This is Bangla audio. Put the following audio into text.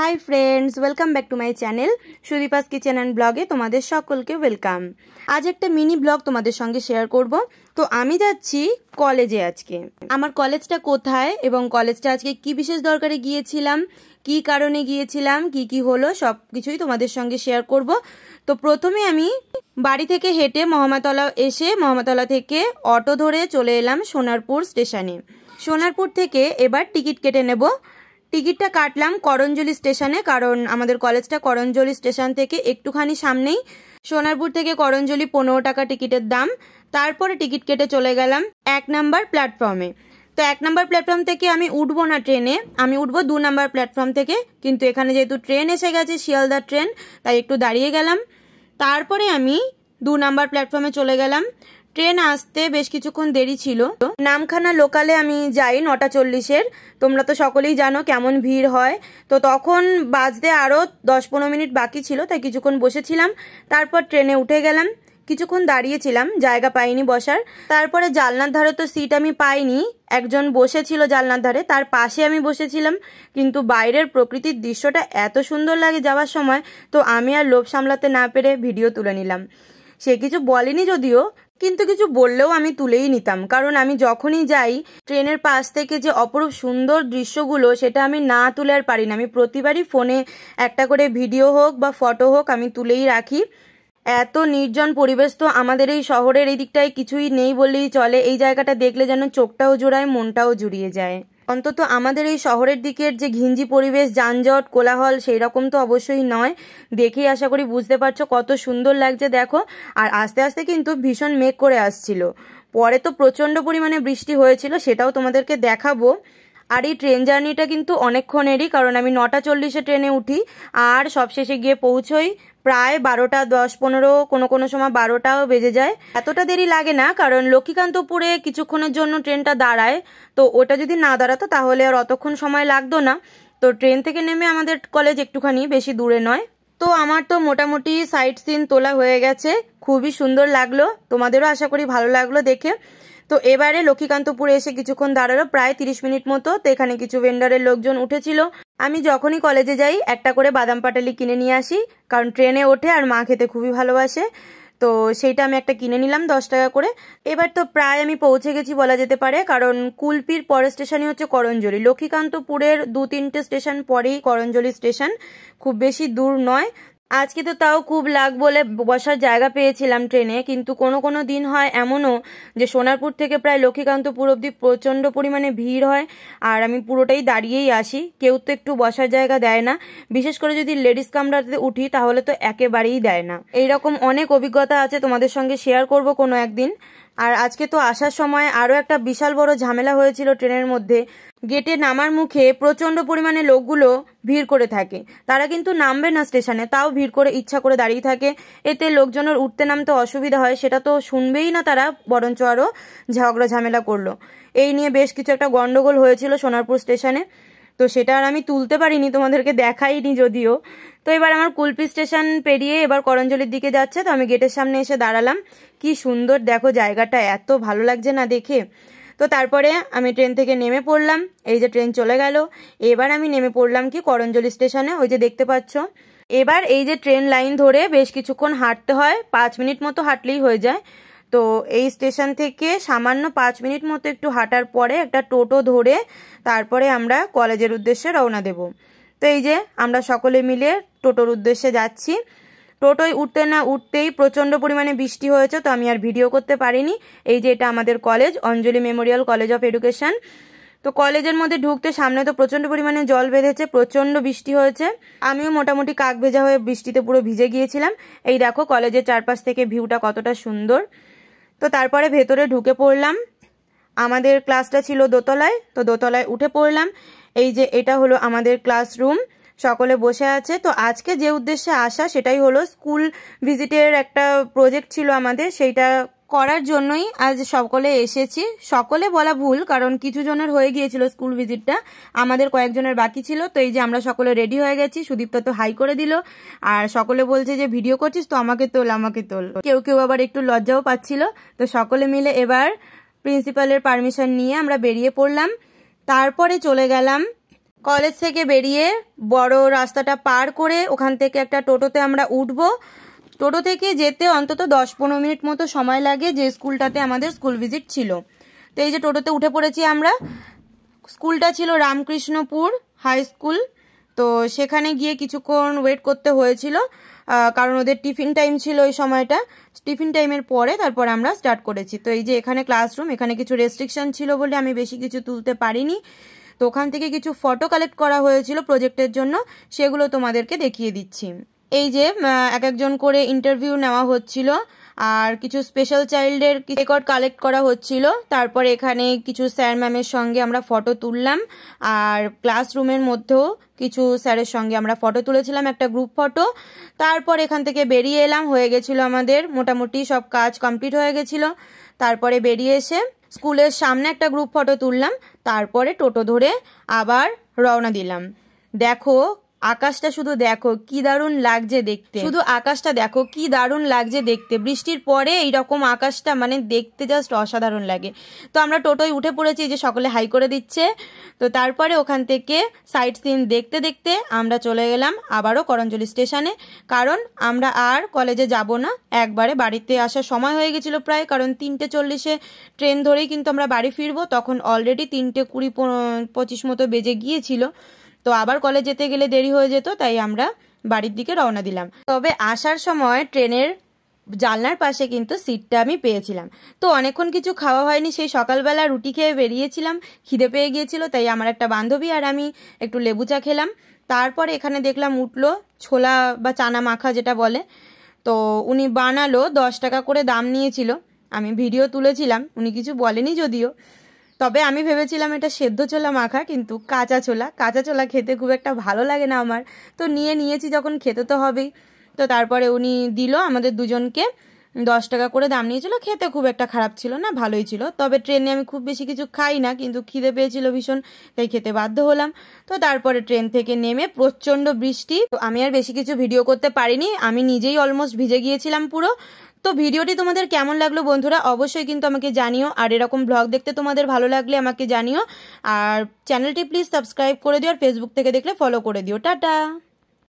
high friends welcome back to my channel Sudipa's kitchen and ব্লগে তোমাদের সকলকে ওয়েলকাম আজ একটা মিনি ব্লগ তোমাদের সঙ্গে শেয়ার করব তো আমি যাচ্ছি কলেজে আজকে আমার কলেজটা কোথায় এবং কলেজটা আজকে কি বিশেষ দরকারে গিয়েছিলাম কি কারণে গিয়েছিলাম কি কি হলো সব কিছুই তোমাদের সঙ্গে শেয়ার করব তো প্রথমে আমি বাড়ি থেকে হেঁটে মহামাতলা এসে মহামাতলা থেকে অটো ধরে চলে এলাম সোনারপুর স্টেশনে সোনারপুর থেকে এবার টিকিট কেটে নেব টিকিটটা কাটলাম করঞ্জলি স্টেশনে কারণ আমাদের কলেজটা করঞ্জলি স্টেশন থেকে একটুখানি সামনেই সোনারপুর থেকে করঞ্জলি পনেরো টাকা টিকিটের দাম তারপরে টিকিট কেটে চলে গেলাম এক নাম্বার প্ল্যাটফর্মে তো এক নাম্বার প্ল্যাটফর্ম থেকে আমি উঠবো না ট্রেনে আমি উঠবো দু নাম্বার প্ল্যাটফর্ম থেকে কিন্তু এখানে যেহেতু ট্রেন এসে গেছে শিয়ালদা ট্রেন তাই একটু দাঁড়িয়ে গেলাম তারপরে আমি দু নাম্বার প্ল্যাটফর্মে চলে গেলাম ট্রেন আসতে বেশ কিছুক্ষণ দেরি ছিল নামখানা লোকালে আমি যাই নটা চল্লিশের তোমরা তো সকলেই জানো কেমন ভিড় হয় তো তখন বাজতে আরও দশ পনেরো মিনিট বাকি ছিল তাই কিছুক্ষণ বসেছিলাম তারপর ট্রেনে উঠে গেলাম কিছুক্ষণ দাঁড়িয়েছিলাম জায়গা পাইনি বসার তারপরে জালনার ধারে তো সিট আমি পাইনি একজন বসেছিল জালনার ধারে তার পাশে আমি বসেছিলাম কিন্তু বাইরের প্রকৃতির দৃশ্যটা এত সুন্দর লাগে যাওয়ার সময় তো আমি আর লোভ সামলাতে না পেরে ভিডিও তুলে নিলাম সে কিছু বলেনি যদিও কিন্তু কিছু বললেও আমি তুলেই নিতাম কারণ আমি যখনই যাই ট্রেনের পাশ থেকে যে অপরূপ সুন্দর দৃশ্যগুলো সেটা আমি না তুলে আর পারি না আমি প্রতিবারই ফোনে একটা করে ভিডিও হোক বা ফটো হোক আমি তুলেই রাখি এত নির্জন পরিবেশ তো আমাদের এই শহরের এই দিকটায় কিছুই নেই বললেই চলে এই জায়গাটা দেখলে যেন চোখটাও জোড়ায় মনটাও জুড়িয়ে যায় অন্তত আমাদের এই শহরের দিকের যে ঘিঞ্জি পরিবেশ যানজট কোলাহল সেই রকম তো অবশ্যই নয় দেখেই আশা করি বুঝতে পারছো কত সুন্দর লাগছে দেখো আর আস্তে আস্তে কিন্তু ভীষণ মেঘ করে আসছিল পরে তো প্রচণ্ড পরিমাণে বৃষ্টি হয়েছিল সেটাও তোমাদেরকে দেখাবো আর এই ট্রেন জার্নিটা কিন্তু অনেকক্ষণেরই কারণ আমি নটা চল্লিশে ট্রেনে উঠি আর সবশেষে গিয়ে পৌঁছই প্রায় বারোটা দশ পনেরো কোনো কোনো সময় বারোটাও বেজে যায় এতটা দেরি লাগে না কারণ লক্ষ্মীকান্তপুরে কিছুক্ষণের জন্য ট্রেনটা দাঁড়ায় তো ওটা যদি না দাঁড়াতো তাহলে আর অতক্ষণ সময় লাগতো না তো ট্রেন থেকে নেমে আমাদের কলেজ একটুখানি বেশি দূরে নয় তো আমার তো মোটামুটি সাইট সিন তোলা হয়ে গেছে খুবই সুন্দর লাগলো তোমাদেরও আশা করি ভালো লাগলো দেখে তো এবারে লক্ষ্মীকান্তপুরে এসে কিছুক্ষণ দাঁড়ালো প্রায় তিরিশ মিনিট মতো তো এখানে কিছু ভেন্ডারের লোকজন উঠেছিল আমি যখনই কলেজে যাই একটা করে বাদাম পাটালি কিনে নিয়ে আসি কারণ ট্রেনে ওঠে আর মা খেতে খুবই ভালোবাসে তো সেইটা আমি একটা কিনে নিলাম দশ টাকা করে এবার তো প্রায় আমি পৌঁছে গেছি বলা যেতে পারে কারণ কুলপির পরের স্টেশনই হচ্ছে করঞ্জলি লক্ষ্মীকান্তপুরের দু তিনটে স্টেশন পরেই করঞ্জলি স্টেশন খুব বেশি দূর নয় আজকে তো তাও খুব লাগ বলে বসার জায়গা পেয়েছিলাম ট্রেনে কিন্তু কোনো কোনো দিন হয় এমনও যে সোনারপুর থেকে প্রায় লক্ষ্মীকান্তপুর অবধি প্রচণ্ড পরিমাণে ভিড় হয় আর আমি পুরোটাই দাঁড়িয়েই আসি কেউ তো একটু বসার জায়গা দেয় না বিশেষ করে যদি লেডিস কামরাতে উঠি তাহলে তো একেবারেই দেয় না এইরকম অনেক অভিজ্ঞতা আছে তোমাদের সঙ্গে শেয়ার করব কোনো একদিন আর আজকে তো আসার সময় আরও একটা বিশাল বড় ঝামেলা হয়েছিল ট্রেনের মধ্যে গেটে নামার মুখে প্রচণ্ড পরিমাণে লোকগুলো ভিড় করে থাকে তারা কিন্তু নামবে না স্টেশনে তাও ভিড় করে ইচ্ছা করে দাঁড়িয়ে থাকে এতে লোকজনের উঠতে নামতে অসুবিধা হয় সেটা তো শুনবেই না তারা বরঞ্চ আরও ঝগড়া ঝামেলা করলো এই নিয়ে বেশ কিছু একটা গণ্ডগোল হয়েছিল সোনারপুর স্টেশনে তো সেটা আর আমি তুলতে পারিনি তোমাদেরকে দেখাইনি যদিও তো এবার আমার কুলপি স্টেশন পেরিয়ে এবার করঞ্জলির দিকে যাচ্ছে তো আমি গেটের সামনে এসে দাঁড়ালাম কি সুন্দর দেখো জায়গাটা এত ভালো লাগছে না দেখে তো তারপরে আমি ট্রেন থেকে নেমে পড়লাম এই যে ট্রেন চলে গেল এবার আমি নেমে পড়লাম কি করঞ্জলি স্টেশনে ওই যে দেখতে পাচ্ছ এবার এই যে ট্রেন লাইন ধরে বেশ কিছুক্ষণ হাঁটতে হয় পাঁচ মিনিট মতো হাঁটলেই হয়ে যায় তো এই স্টেশন থেকে সামান্য পাঁচ মিনিট মতো একটু হাঁটার পরে একটা টোটো ধরে তারপরে আমরা কলেজের উদ্দেশ্যে রওনা দেবো তো এই যে আমরা সকলে মিলে টোটোর উদ্দেশ্যে যাচ্ছি টোটোয় উঠতে না উঠতেই প্রচণ্ড পরিমাণে বৃষ্টি হয়েছে তো আমি আর ভিডিও করতে পারিনি এই যে এটা আমাদের college Anjali memorial college of education তো কলেজের মধ্যে ঢুকতে সামনে তো প্রচণ্ড পরিমাণে জল বেঁধেছে প্রচণ্ড বৃষ্টি হয়েছে আমিও মোটামুটি কাক ভেজা হয়ে বৃষ্টিতে পুরো ভিজে গিয়েছিলাম এই দেখো কলেজের চারপাশ থেকে ভিউটা কতটা সুন্দর তো তারপরে ভেতরে ঢুকে পড়লাম আমাদের ক্লাসটা ছিল দোতলায় তো দোতলায় উঠে পড়লাম এই যে এটা হলো আমাদের ক্লাসরুম সকলে বসে আছে তো আজকে যে উদ্দেশ্যে আসা সেটাই হলো স্কুল ভিজিটের একটা প্রজেক্ট ছিল আমাদের সেইটা করার জন্যই আজ সকলে এসেছি সকলে বলা ভুল কারণ কিছু জনের হয়ে গিয়েছিল স্কুল ভিজিটটা আমাদের কয়েকজনের বাকি ছিল তো এই যে আমরা সকলে রেডি হয়ে গেছি সুদীপ্তা তো হাই করে দিল আর সকলে বলছে যে ভিডিও করছিস তো আমাকে তোল আমাকে তোল কেউ কেউ আবার একটু লজ্জাও পাচ্ছিল তো সকলে মিলে এবার প্রিন্সিপালের পারমিশন নিয়ে আমরা বেরিয়ে পড়লাম তারপরে চলে গেলাম কলেজ থেকে বেরিয়ে বড় রাস্তাটা পার করে ওখান থেকে একটা টোটোতে আমরা উঠব টোটো থেকে যেতে অন্তত দশ পনেরো মিনিট মতো সময় লাগে যে স্কুলটাতে আমাদের স্কুল ভিজিট ছিল তো এই যে টোটোতে উঠে পড়েছি আমরা স্কুলটা ছিল রামকৃষ্ণপুর হাই স্কুল তো সেখানে গিয়ে কিছুক্ষণ ওয়েট করতে হয়েছিল কারণ ওদের টিফিন টাইম ছিল ওই সময়টা টিফিন টাইমের পরে তারপর আমরা স্টার্ট করেছি তো এই যে এখানে ক্লাসরুম এখানে কিছু রেস্ট্রিকশান ছিল বলে আমি বেশি কিছু তুলতে পারিনি তো ওখান থেকে কিছু ফটো কালেক্ট করা হয়েছিল প্রজেক্টের জন্য সেগুলো তোমাদেরকে দেখিয়ে দিচ্ছি এই যে এক একজন করে ইন্টারভিউ নেওয়া হচ্ছিল আর কিছু স্পেশাল চাইল্ডের রেকর্ড কালেক্ট করা হচ্ছিল তারপর এখানে কিছু স্যার ম্যামের সঙ্গে আমরা ফটো তুললাম আর ক্লাসরুমের মধ্যেও কিছু স্যারের সঙ্গে আমরা ফটো তুলেছিলাম একটা গ্রুপ ফটো তারপর এখান থেকে বেরিয়ে এলাম হয়ে গেছিল আমাদের মোটামুটি সব কাজ কমপ্লিট হয়ে গেছিল তারপরে বেরিয়ে এসে স্কুলের সামনে একটা গ্রুপ ফটো তুললাম তারপরে টোটো ধরে আবার রওনা দিলাম দেখো আকাশটা শুধু দেখো কি দারুণ লাগছে দেখতে শুধু আকাশটা দেখো কি দারুণ লাগছে দেখতে বৃষ্টির পরে এইরকম আকাশটা মানে দেখতে জাস্ট অসাধারণ লাগে তো আমরা টোটোয় উঠে পড়েছি যে সকলে হাই করে দিচ্ছে তো তারপরে ওখান থেকে সাইট সিন দেখতে দেখতে আমরা চলে গেলাম আবারও করঞ্জলি স্টেশনে কারণ আমরা আর কলেজে যাব না একবারে বাড়িতে আসার সময় হয়ে গেছিল প্রায় কারণ তিনটে চল্লিশে ট্রেন ধরেই কিন্তু আমরা বাড়ি ফিরবো তখন অলরেডি তিনটে কুড়ি পঁচিশ মতো বেজে গিয়েছিল তো আবার কলেজ যেতে গেলে দেরি হয়ে যেত তাই আমরা বাড়ির দিকে রওনা দিলাম তবে আসার সময় ট্রেনের জানলার পাশে কিন্তু সিটটা আমি পেয়েছিলাম তো অনেকক্ষণ কিছু খাওয়া হয়নি সেই সকালবেলা রুটি খেয়ে বেরিয়েছিলাম খিদে পেয়ে গিয়েছিল তাই আমার একটা বান্ধবী আর আমি একটু লেবু চা খেলাম তারপর এখানে দেখলাম উঠলো ছোলা বা চানা মাখা যেটা বলে তো উনি বানালো দশ টাকা করে দাম নিয়েছিল আমি ভিডিও তুলেছিলাম উনি কিছু বলেনি যদিও তবে আমি ভেবেছিলাম এটা সেদ্ধ ছোলা মাখা কিন্তু কাঁচা ছোলা কাঁচা ছোলা খেতে খুব একটা ভালো লাগে না আমার তো নিয়ে নিয়েছি যখন খেতে তো হবেই তো তারপরে উনি দিল আমাদের দুজনকে দশ টাকা করে দাম নিয়েছিল খেতে খুব একটা খারাপ ছিল না ভালোই ছিল তবে ট্রেনে আমি খুব বেশি কিছু খাই না কিন্তু খিদে পেয়েছিল ভীষণ তাই খেতে বাধ্য হলাম তো তারপরে ট্রেন থেকে নেমে প্রচণ্ড বৃষ্টি আমি আর বেশি কিছু ভিডিও করতে পারিনি আমি নিজেই অলমোস্ট ভিজে গিয়েছিলাম পুরো তো ভিডিওটি তোমাদের কেমন লাগলো বন্ধুরা অবশ্যই কিন্তু আমাকে জানিও আর এরকম ব্লগ দেখতে তোমাদের ভালো লাগলে আমাকে জানিও আর চ্যানেলটি প্লিজ সাবস্ক্রাইব করে দিও আর ফেসবুক থেকে দেখলে ফলো করে দিও টাটা